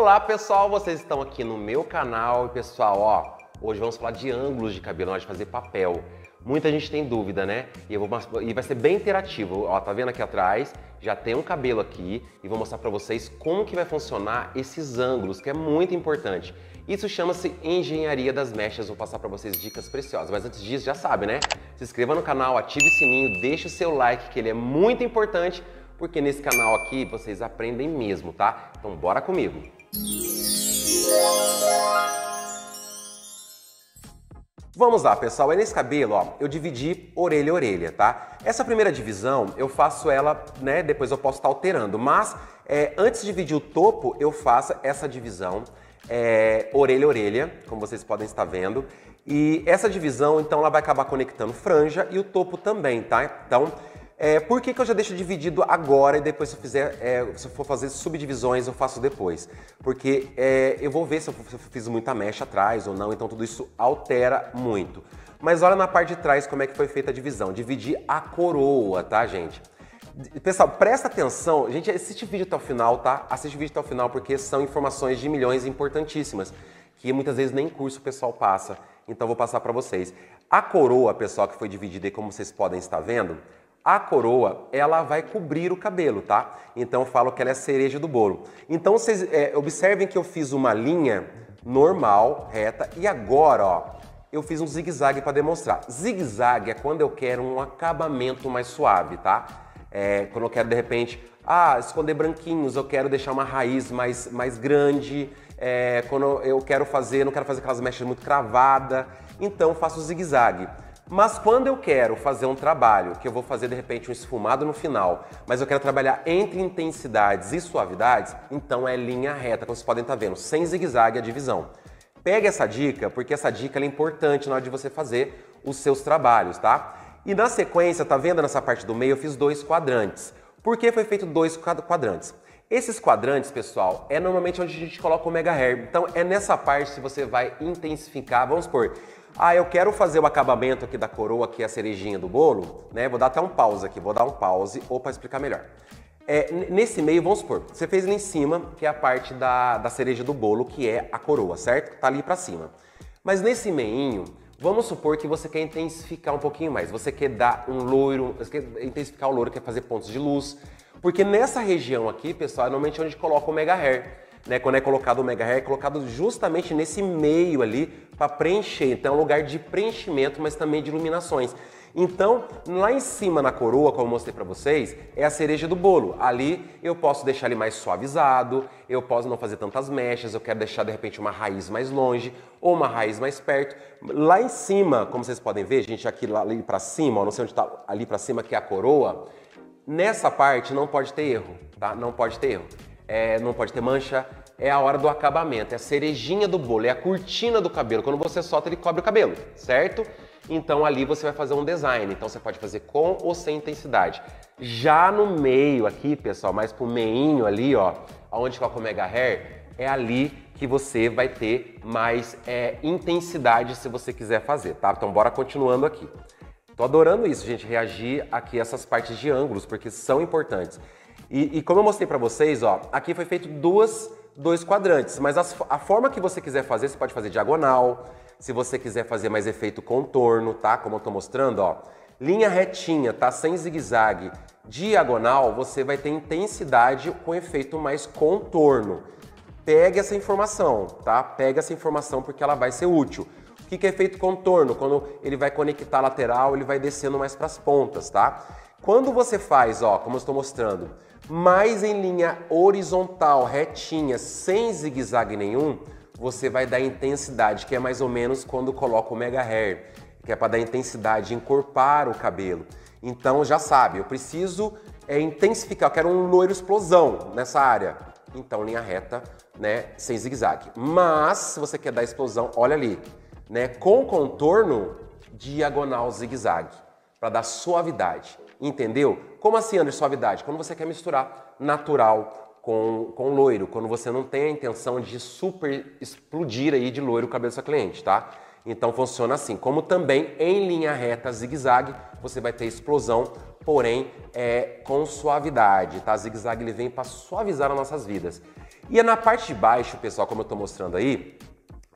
Olá pessoal, vocês estão aqui no meu canal e pessoal, ó, hoje vamos falar de ângulos de cabelo, de fazer papel. Muita gente tem dúvida, né? E, vou, e, vai ser bem interativo. Ó, tá vendo aqui atrás? Já tem um cabelo aqui e vou mostrar para vocês como que vai funcionar esses ângulos, que é muito importante. Isso chama-se engenharia das mechas. Vou passar para vocês dicas preciosas. Mas antes disso, já sabe, né? Se inscreva no canal, ative o sininho, deixe o seu like, que ele é muito importante, porque nesse canal aqui vocês aprendem mesmo, tá? Então bora comigo. Vamos lá, pessoal. É nesse cabelo, ó, eu dividi orelha a orelha, tá? Essa primeira divisão, eu faço ela, né, depois eu posso estar tá alterando, mas é, antes de dividir o topo, eu faço essa divisão é, orelha a orelha, como vocês podem estar vendo. E essa divisão, então, ela vai acabar conectando franja e o topo também, tá? Então, é, por que, que eu já deixo dividido agora e depois se eu fizer, é, se eu for fazer subdivisões eu faço depois? Porque é, eu vou ver se eu, se eu, fiz muita mecha atrás ou não, então tudo isso altera muito. Mas olha na parte de trás como é que foi feita a divisão. Dividir a coroa, tá, gente? Pessoal, presta atenção, gente, assiste o vídeo até o final, tá? Assiste o vídeo até o final porque são informações de milhões importantíssimas que muitas vezes nem curso o pessoal passa. Então vou passar para vocês. A coroa, pessoal, que foi dividida, como vocês podem estar vendo, a coroa, ela vai cobrir o cabelo, tá? Então eu falo que ela é a cereja do bolo. Então vocês é, observem que eu fiz uma linha normal, reta, e agora, ó, eu fiz um zigue-zague para demonstrar. Zigue-zague é quando eu quero um acabamento mais suave, tá? É, quando eu quero, de repente, ah, esconder branquinhos, eu quero deixar uma raiz mais, mais grande, é, quando eu quero fazer, não quero fazer aquelas mechas muito cravadas, então faço zigue-zague. Mas quando eu quero fazer um trabalho, que eu vou fazer de repente um esfumado no final, mas eu quero trabalhar entre intensidades e suavidades, então é linha reta, como vocês podem estar tá vendo, sem zigue-zague a divisão. Pega essa dica, porque essa dica é importante na hora de você fazer os seus trabalhos, tá? E na sequência, tá vendo nessa parte do meio, eu fiz dois quadrantes. Por que foi feito dois quadrantes? Esses quadrantes, pessoal, é normalmente onde a gente coloca o mega hair. Então é nessa parte que você vai intensificar, vamos supor, ah, eu quero fazer o acabamento aqui da coroa, que é a cerejinha do bolo, né? Vou dar até um pause aqui, vou dar um pause ou para explicar melhor. É, nesse meio, vamos supor, você fez ali em cima, que é a parte da, da cereja do bolo, que é a coroa, certo? Tá ali para cima. Mas nesse meinho, vamos supor que você quer intensificar um pouquinho mais. Você quer dar um loiro, você quer intensificar o loiro, quer fazer pontos de luz. Porque nessa região aqui, pessoal, é normalmente onde coloca o mega hair né, quando é colocado o hair, é colocado justamente nesse meio ali para preencher. Então é um lugar de preenchimento, mas também de iluminações. Então, lá em cima na coroa, como eu mostrei para vocês, é a cereja do bolo. Ali eu posso deixar ele mais suavizado, eu posso não fazer tantas mechas, eu quero deixar de repente uma raiz mais longe ou uma raiz mais perto. Lá em cima, como vocês podem ver, gente, aqui lá, ali para cima, ó, não sei onde está, ali para cima que é a coroa, nessa parte não pode ter erro, tá? Não pode ter erro é, não pode ter mancha, é a hora do acabamento, é a cerejinha do bolo, é a cortina do cabelo. Quando você solta, ele cobre o cabelo, certo? Então ali você vai fazer um design. Então você pode fazer com ou sem intensidade. Já no meio aqui, pessoal, mais pro meinho ali, ó, aonde coloca o mega hair, é ali que você vai ter mais é, intensidade se você quiser fazer, tá? Então bora continuando aqui. Tô adorando isso, gente, reagir aqui essas partes de ângulos, porque são importantes. E, e como eu mostrei para vocês, ó, aqui foi feito duas, dois quadrantes, mas as, a forma que você quiser fazer, você pode fazer diagonal, se você quiser fazer mais efeito contorno, tá? Como eu tô mostrando, ó. Linha retinha, tá? Sem zigue-zague. Diagonal, você vai ter intensidade com efeito mais contorno. Pegue essa informação, tá? Pega essa informação porque ela vai ser útil. O que, que é efeito contorno? Quando ele vai conectar a lateral, ele vai descendo mais para as pontas, tá? Quando você faz, ó, como eu estou mostrando, mas em linha horizontal, retinha, sem zigue-zague nenhum, você vai dar intensidade, que é mais ou menos quando coloca o mega hair, que é para dar intensidade, encorpar o cabelo. Então já sabe, eu preciso é, intensificar, eu quero um loiro explosão nessa área. Então linha reta, né, sem zigue-zague. Mas se você quer dar explosão, olha ali, né, com contorno diagonal zigue-zague, para dar suavidade. Entendeu? Como assim, Anderson, suavidade? Quando você quer misturar natural com, com loiro, quando você não tem a intenção de super explodir aí de loiro o cabelo do seu cliente, tá? Então funciona assim. Como também em linha reta zigue-zague, você vai ter explosão, porém é, com suavidade, tá? Zigue-zague ele vem para suavizar as nossas vidas. E é na parte de baixo, pessoal, como eu tô mostrando aí,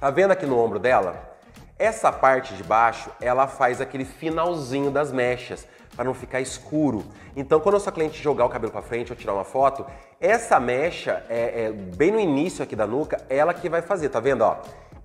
tá vendo aqui no ombro dela? Essa parte de baixo, ela faz aquele finalzinho das mechas para não ficar escuro. Então, quando a sua cliente jogar o cabelo para frente ou tirar uma foto, essa mecha, é, é, bem no início aqui da nuca, é ela que vai fazer, tá vendo? Ó?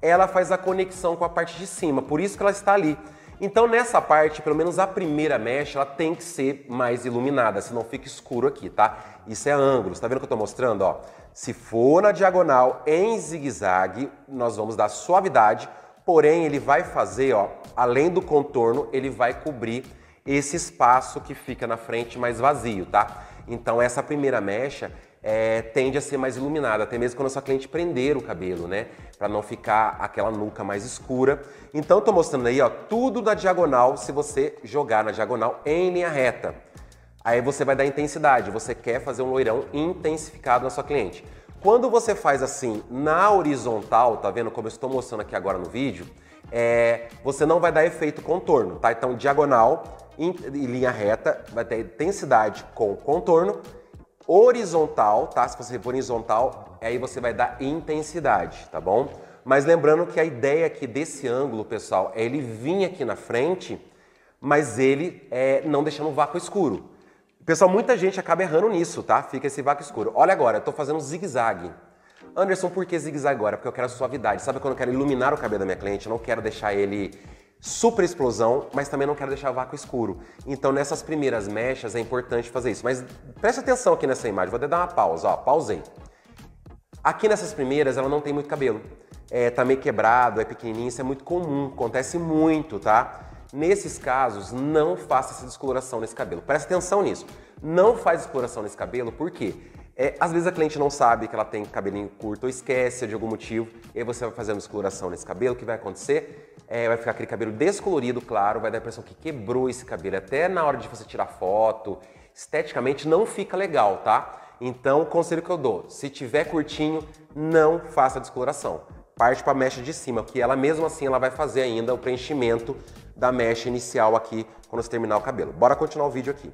Ela faz a conexão com a parte de cima, por isso que ela está ali. Então, nessa parte, pelo menos a primeira mecha, ela tem que ser mais iluminada, senão fica escuro aqui, tá? Isso é ângulo, tá vendo o que eu estou mostrando? Ó, se for na diagonal em zigue-zague, nós vamos dar suavidade, porém ele vai fazer, ó, além do contorno, ele vai cobrir esse espaço que fica na frente mais vazio, tá? Então essa primeira mecha é, tende a ser mais iluminada, até mesmo quando a sua cliente prender o cabelo, né? Para não ficar aquela nuca mais escura. Então tô mostrando aí, ó, tudo na diagonal, se você jogar na diagonal em linha reta. Aí você vai dar intensidade, você quer fazer um loirão intensificado na sua cliente. Quando você faz assim na horizontal, tá vendo como eu estou mostrando aqui agora no vídeo, é, você não vai dar efeito contorno, tá? Então diagonal, em, em linha reta, vai ter intensidade com contorno, horizontal, tá? Se você for horizontal, aí você vai dar intensidade, tá bom? Mas lembrando que a ideia aqui desse ângulo, pessoal, é ele vir aqui na frente, mas ele é, não deixando o vácuo escuro. Pessoal, muita gente acaba errando nisso, tá? Fica esse vácuo escuro. Olha agora, eu tô fazendo zigue-zague. Anderson, por que zigue-zague agora? Porque eu quero suavidade. Sabe quando eu quero iluminar o cabelo da minha cliente? Eu não quero deixar ele super explosão, mas também não quero deixar vácuo escuro. Então nessas primeiras mechas é importante fazer isso. Mas preste atenção aqui nessa imagem, vou até dar uma pausa, ó, pausei. Aqui nessas primeiras ela não tem muito cabelo. É, tá meio quebrado, é pequenininho, isso é muito comum, acontece muito, tá? Nesses casos, não faça essa descoloração nesse cabelo. Preste atenção nisso. Não faz descoloração nesse cabelo, por quê? É, às vezes a cliente não sabe que ela tem cabelinho curto ou esquece de algum motivo, e aí você vai fazer uma descoloração nesse cabelo, o que vai acontecer? É, vai ficar aquele cabelo descolorido, claro, vai dar a impressão que quebrou esse cabelo. Até na hora de você tirar foto, esteticamente não fica legal, tá? Então, o conselho que eu dou, se tiver curtinho, não faça descoloração. Parte para a mecha de cima, que ela mesmo assim ela vai fazer ainda o preenchimento da mecha inicial aqui quando você terminar o cabelo. Bora continuar o vídeo aqui.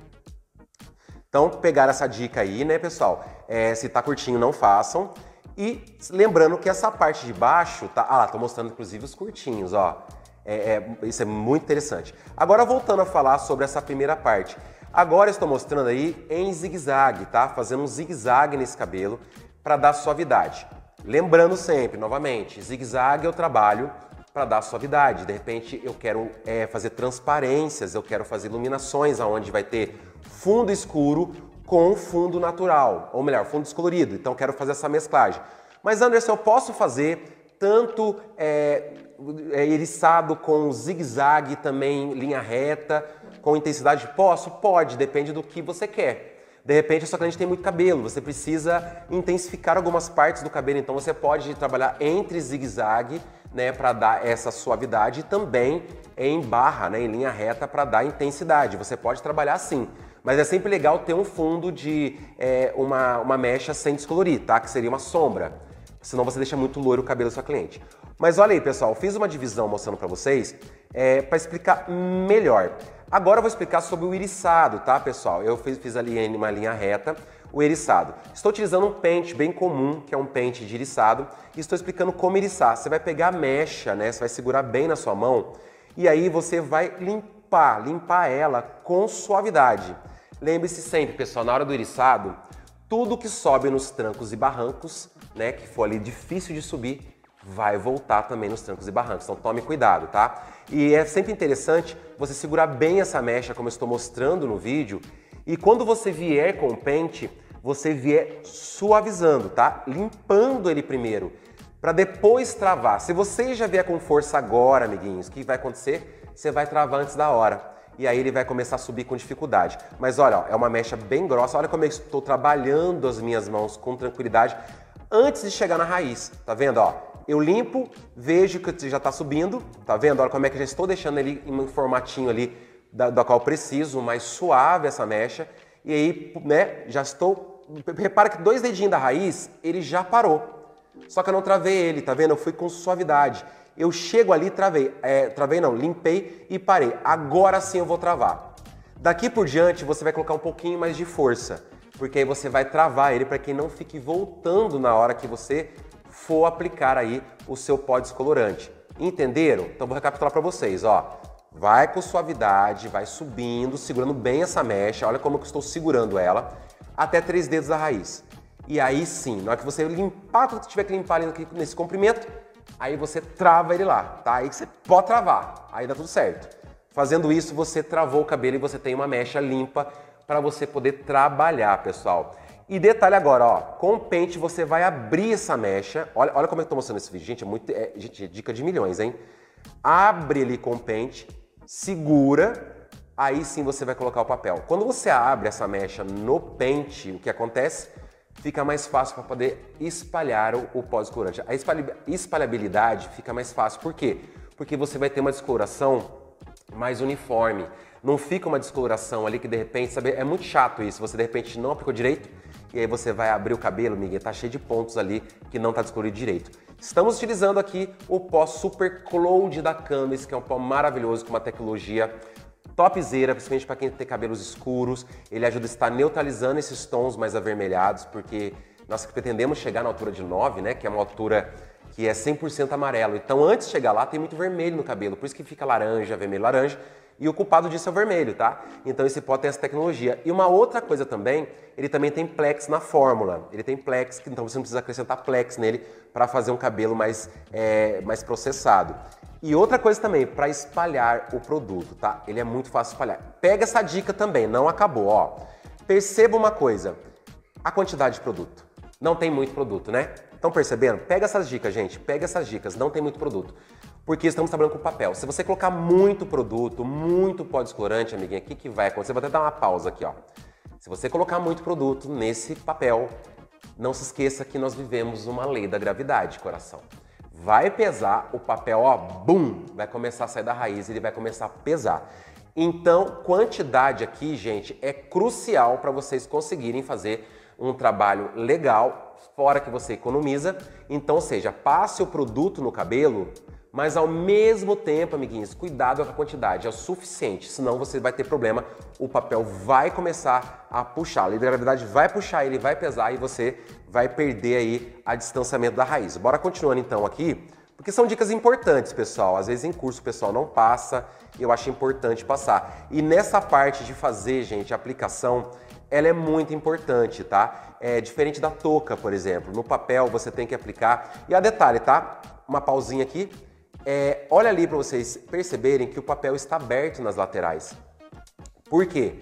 Então, pegar essa dica aí, né, pessoal? É, se tá curtinho, não façam. E lembrando que essa parte de baixo, tá? Ah, lá, tô mostrando inclusive os curtinhos, ó. É, é, isso é muito interessante. Agora voltando a falar sobre essa primeira parte. Agora estou mostrando aí em zigue-zague, tá? Fazendo um zigue-zague nesse cabelo para dar suavidade. Lembrando sempre, novamente, zigue-zague eu trabalho para dar suavidade. De repente eu quero é, fazer transparências, eu quero fazer iluminações aonde vai ter fundo escuro com fundo natural, ou melhor, fundo descolorido. Então quero fazer essa mesclagem. Mas Anderson, eu posso fazer tanto é, é, eriçado com zigue-zague, também linha reta, com intensidade? Posso? Pode, depende do que você quer. De repente a sua cliente tem muito cabelo, você precisa intensificar algumas partes do cabelo, então você pode trabalhar entre zigue-zague, né, para dar essa suavidade e também em barra, né, em linha reta para dar intensidade. Você pode trabalhar assim. Mas é sempre legal ter um fundo de é, uma, uma mecha sem descolorir, tá? Que seria uma sombra. Senão você deixa muito loiro o cabelo da sua cliente. Mas olha aí, pessoal, fiz uma divisão mostrando para vocês é, para explicar melhor. Agora eu vou explicar sobre o eriçado, tá, pessoal? Eu fiz, fiz ali uma linha reta, o eriçado. Estou utilizando um pente bem comum, que é um pente de eriçado, e estou explicando como eriçar. Você vai pegar a mecha, né? Você vai segurar bem na sua mão e aí você vai limpar, limpar ela com suavidade. Lembre-se sempre, pessoal, na hora do eriçado, tudo que sobe nos trancos e barrancos, né, que for ali difícil de subir, vai voltar também nos trancos e barrancos. Então tome cuidado, tá? E é sempre interessante você segurar bem essa mecha, como eu estou mostrando no vídeo, e quando você vier com o pente, você vier suavizando, tá? Limpando ele primeiro, para depois travar. Se você já vier com força agora, amiguinhos, o que vai acontecer? Você vai travar antes da hora e aí ele vai começar a subir com dificuldade. Mas olha, ó, é uma mecha bem grossa, olha como eu estou trabalhando as minhas mãos com tranquilidade antes de chegar na raiz, tá vendo? Ó, eu limpo, vejo que já está subindo, tá vendo? Olha como é que eu já estou deixando ele em um formatinho ali da, da qual preciso, mais suave essa mecha. E aí, né, já estou... Repara que dois dedinhos da raiz, ele já parou. Só que eu não travei ele, tá vendo? Eu fui com suavidade eu chego ali, travei. É, travei não, limpei e parei. Agora sim eu vou travar. Daqui por diante você vai colocar um pouquinho mais de força, porque aí você vai travar ele para que não fique voltando na hora que você for aplicar aí o seu pó descolorante. Entenderam? Então vou recapitular para vocês, ó. Vai com suavidade, vai subindo, segurando bem essa mecha. Olha como eu estou segurando ela até três dedos da raiz. E aí sim, na hora que você limpar tudo que tiver que limpar ali nesse comprimento, aí você trava ele lá, tá? Aí você pode travar, aí dá tudo certo. Fazendo isso, você travou o cabelo e você tem uma mecha limpa para você poder trabalhar, pessoal. E detalhe agora, ó, com o pente você vai abrir essa mecha. Olha, olha como eu tô mostrando esse vídeo, gente, é muito, é, gente, é dica de milhões, hein? Abre ele com o pente, segura, aí sim você vai colocar o papel. Quando você abre essa mecha no pente, o que acontece? fica mais fácil para poder espalhar o, o pó descolorante. A espalhabilidade fica mais fácil, por quê? Porque você vai ter uma descoloração mais uniforme. Não fica uma descoloração ali que de repente, sabe, é muito chato isso, você de repente não aplicou direito e aí você vai abrir o cabelo, Miguel, tá cheio de pontos ali que não tá descolorido direito. Estamos utilizando aqui o pó Super Cloud da Camis, que é um pó maravilhoso com uma tecnologia topzera, principalmente para quem tem cabelos escuros. Ele ajuda a estar neutralizando esses tons mais avermelhados, porque nós pretendemos chegar na altura de 9, né, que é uma altura que é 100% amarelo. Então, antes de chegar lá, tem muito vermelho no cabelo, por isso que fica laranja, vermelho, laranja. E o culpado disso é o vermelho, tá? Então esse pó tem essa tecnologia. E uma outra coisa também, ele também tem plex na fórmula. Ele tem plex, então você não precisa acrescentar plex nele para fazer um cabelo mais, é, mais processado. E outra coisa também, para espalhar o produto, tá? Ele é muito fácil espalhar. Pega essa dica também, não acabou, ó. Perceba uma coisa, a quantidade de produto. Não tem muito produto, né? Estão percebendo? Pega essas dicas, gente. Pega essas dicas, não tem muito produto. Porque estamos trabalhando com papel. Se você colocar muito produto, muito pó descolorante, amiguinha, o que, que vai acontecer? Vou até dar uma pausa aqui, ó. Se você colocar muito produto nesse papel, não se esqueça que nós vivemos uma lei da gravidade, coração vai pesar, o papel, ó, bum, vai começar a sair da raiz, ele vai começar a pesar. Então, quantidade aqui, gente, é crucial para vocês conseguirem fazer um trabalho legal, fora que você economiza. Então, seja, passe o produto no cabelo mas ao mesmo tempo, amiguinhos, cuidado com a quantidade, é o suficiente, senão você vai ter problema, o papel vai começar a puxar, a lei da gravidade vai puxar, ele vai pesar e você vai perder aí a distanciamento da raiz. Bora continuando então aqui, porque são dicas importantes, pessoal. Às vezes em curso o pessoal não passa, e eu acho importante passar. E nessa parte de fazer, gente, a aplicação, ela é muito importante, tá? É diferente da touca, por exemplo. No papel você tem que aplicar. E a detalhe, tá? Uma pausinha aqui é, olha ali para vocês perceberem que o papel está aberto nas laterais. Por quê?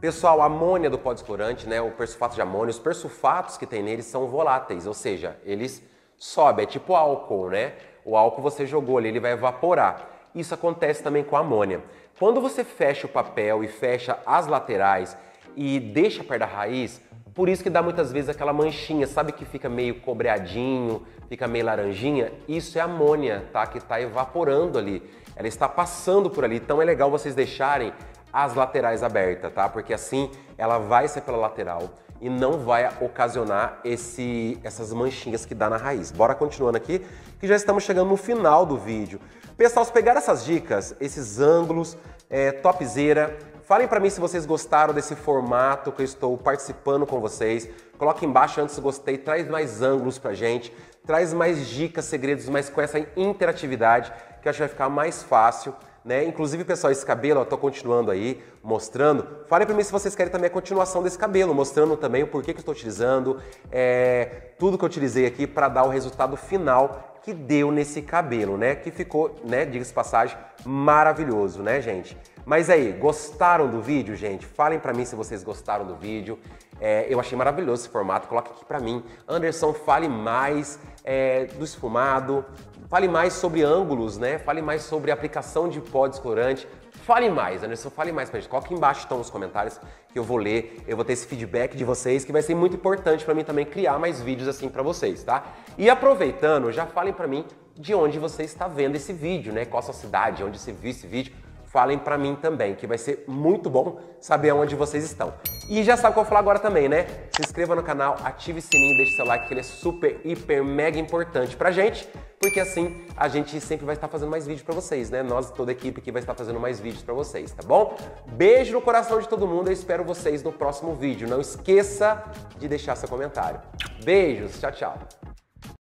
Pessoal, a amônia do pó-descolorante, né, o persulfato de amônia, os persulfatos que tem neles são voláteis, ou seja, eles sobem, é tipo álcool, né? O álcool você jogou ali, ele vai evaporar. Isso acontece também com a amônia. Quando você fecha o papel e fecha as laterais e deixa perto da raiz, por isso que dá muitas vezes aquela manchinha, sabe que fica meio cobreadinho, fica meio laranjinha? Isso é amônia, tá? Que está evaporando ali. Ela está passando por ali, então é legal vocês deixarem as laterais abertas, tá? Porque assim ela vai ser pela lateral e não vai ocasionar esse, essas manchinhas que dá na raiz. Bora continuando aqui, que já estamos chegando no final do vídeo. Pessoal, se pegar essas dicas, esses ângulos, é, topzeira, Falem para mim se vocês gostaram desse formato que eu estou participando com vocês. Coloque embaixo antes gostei, traz mais ângulos pra gente, traz mais dicas, segredos, mas com essa interatividade que acho que vai ficar mais fácil né? Inclusive, pessoal, esse cabelo, eu tô continuando aí, mostrando. Falem para mim se vocês querem também a continuação desse cabelo, mostrando também o porquê que eu estou utilizando, é, tudo que eu utilizei aqui para dar o resultado final que deu nesse cabelo, né? Que ficou, né, diga-se passagem, maravilhoso, né, gente? Mas aí, gostaram do vídeo, gente? Falem para mim se vocês gostaram do vídeo. É, eu achei maravilhoso esse formato, coloque aqui para mim. Anderson, fale mais é, do esfumado, fale mais sobre ângulos, né? Fale mais sobre aplicação de pó descolorante, Fale mais, Anderson, fale mais pra gente. Coloque embaixo então os comentários que eu vou ler, eu vou ter esse feedback de vocês que vai ser muito importante para mim também criar mais vídeos assim para vocês, tá? E aproveitando, já falem para mim de onde você está vendo esse vídeo, né? Qual a sua cidade, onde você viu esse vídeo, falem para mim também, que vai ser muito bom saber onde vocês estão. E já sabe o que eu vou falar agora também, né? Se inscreva no canal, ative o sininho, deixe seu like, que ele é super, hiper, mega importante pra gente, porque assim a gente sempre vai estar fazendo mais vídeos para vocês, né? Nós, toda a equipe aqui, vai estar fazendo mais vídeos para vocês, tá bom? Beijo no coração de todo mundo, eu espero vocês no próximo vídeo. Não esqueça de deixar seu comentário. Beijos, tchau, tchau.